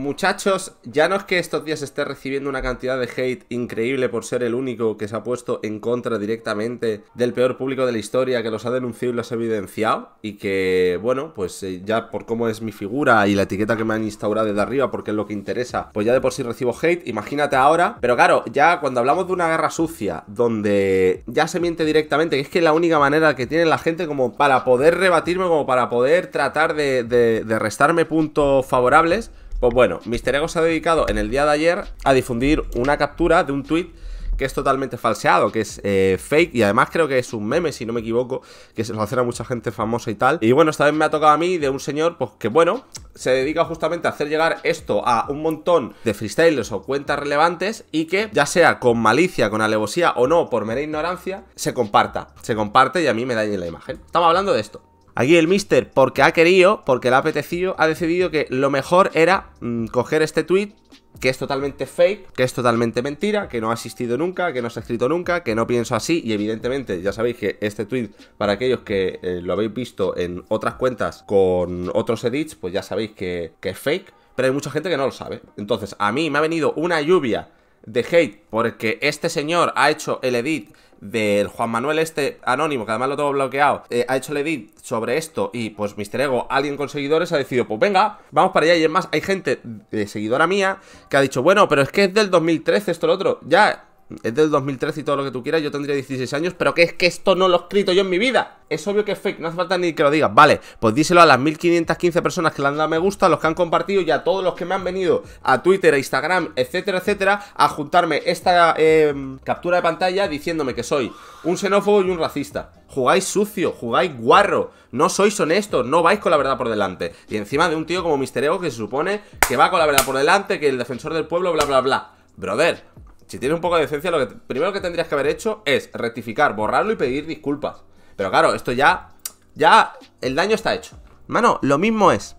Muchachos, ya no es que estos días esté recibiendo una cantidad de hate increíble por ser el único que se ha puesto en contra directamente del peor público de la historia, que los ha denunciado y los ha evidenciado, y que, bueno, pues eh, ya por cómo es mi figura y la etiqueta que me han instaurado desde arriba, porque es lo que interesa, pues ya de por sí recibo hate, imagínate ahora. Pero claro, ya cuando hablamos de una guerra sucia, donde ya se miente directamente, que es que la única manera que tiene la gente como para poder rebatirme, como para poder tratar de restarme puntos favorables, pues bueno, Mister Ego se ha dedicado en el día de ayer a difundir una captura de un tweet que es totalmente falseado, que es eh, fake y además creo que es un meme, si no me equivoco, que se lo hacen a mucha gente famosa y tal. Y bueno, esta vez me ha tocado a mí de un señor, pues que bueno, se dedica justamente a hacer llegar esto a un montón de freestylers o cuentas relevantes y que, ya sea con malicia, con alevosía o no, por mera ignorancia, se comparta. Se comparte y a mí me dañe la imagen. Estamos hablando de esto. Aquí el mister, porque ha querido, porque le ha apetecido, ha decidido que lo mejor era mm, coger este tweet que es totalmente fake, que es totalmente mentira, que no ha asistido nunca, que no se ha escrito nunca, que no pienso así y evidentemente ya sabéis que este tweet para aquellos que eh, lo habéis visto en otras cuentas con otros edits, pues ya sabéis que, que es fake, pero hay mucha gente que no lo sabe. Entonces a mí me ha venido una lluvia de hate porque este señor ha hecho el edit del Juan Manuel este anónimo, que además lo tengo bloqueado, eh, ha hecho el edit sobre esto y pues Mister Ego, alguien con seguidores, ha decidido, pues venga, vamos para allá. Y es más, hay gente de seguidora mía que ha dicho, bueno, pero es que es del 2013 esto lo otro. Ya, es del 2013 y todo lo que tú quieras, yo tendría 16 años, pero que es que esto no lo he escrito yo en mi vida. Es obvio que es fake, no hace falta ni que lo digas. Vale, pues díselo a las 1515 personas que le han dado me gusta, a los que han compartido y a todos los que me han venido a Twitter, a Instagram, etcétera, etcétera, a juntarme esta em, captura de pantalla diciéndome que soy un xenófobo y un racista. Jugáis sucio, jugáis guarro, no sois honestos, no vais con la verdad por delante. Y encima de un tío como Mister Ego que se supone que va con la verdad por delante, que el defensor del pueblo, bla, bla, bla. Brother, si tienes un poco de decencia, lo que primero que tendrías que haber hecho es rectificar, borrarlo y pedir disculpas. Pero claro, esto ya. Ya el daño está hecho. Mano, lo mismo es.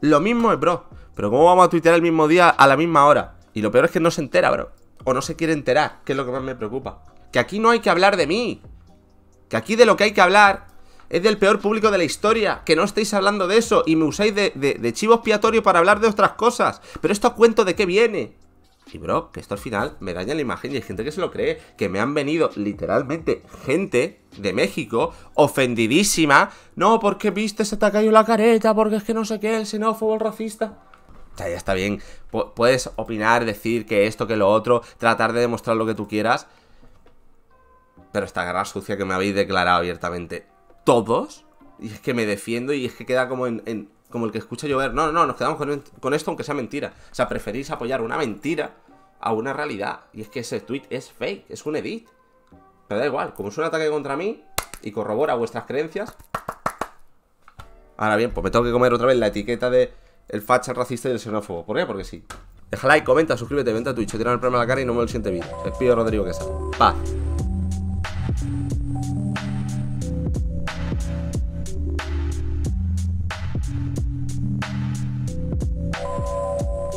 Lo mismo es, bro. Pero ¿cómo vamos a tuitear el mismo día a la misma hora? Y lo peor es que no se entera, bro. O no se quiere enterar, que es lo que más me preocupa. Que aquí no hay que hablar de mí. Que aquí de lo que hay que hablar es del peor público de la historia. Que no estéis hablando de eso y me usáis de, chivo expiatorio para hablar de otras cosas. Pero esto cuento de qué viene. Y bro, que esto al final me daña la imagen y hay gente que se lo cree, que me han venido literalmente gente de México ofendidísima. No, porque viste, se te ha caído la careta, porque es que no sé qué, el xenófobo, el racista. O sea, ya está bien. puedes opinar, decir que esto, que lo otro, tratar de demostrar lo que tú quieras. Pero esta guerra sucia que me habéis declarado abiertamente todos, y es que me defiendo y es que queda como en como el que escucha llover. No, no, no, nos quedamos con, esto aunque sea mentira. O sea, preferís apoyar una mentira a una realidad. Y es que ese tweet es fake, es un edit. Pero da igual, como es un ataque contra mí y corrobora vuestras creencias. Ahora bien, pues me tengo que comer otra vez la etiqueta de el facha, racista y el xenófobo. ¿Por qué? Porque sí. Deja like, comenta, suscríbete, vente a Twitch, tira el problema a la cara y no me lo siente bien. Les pido Rodrigo que sea. Paz. Thank you.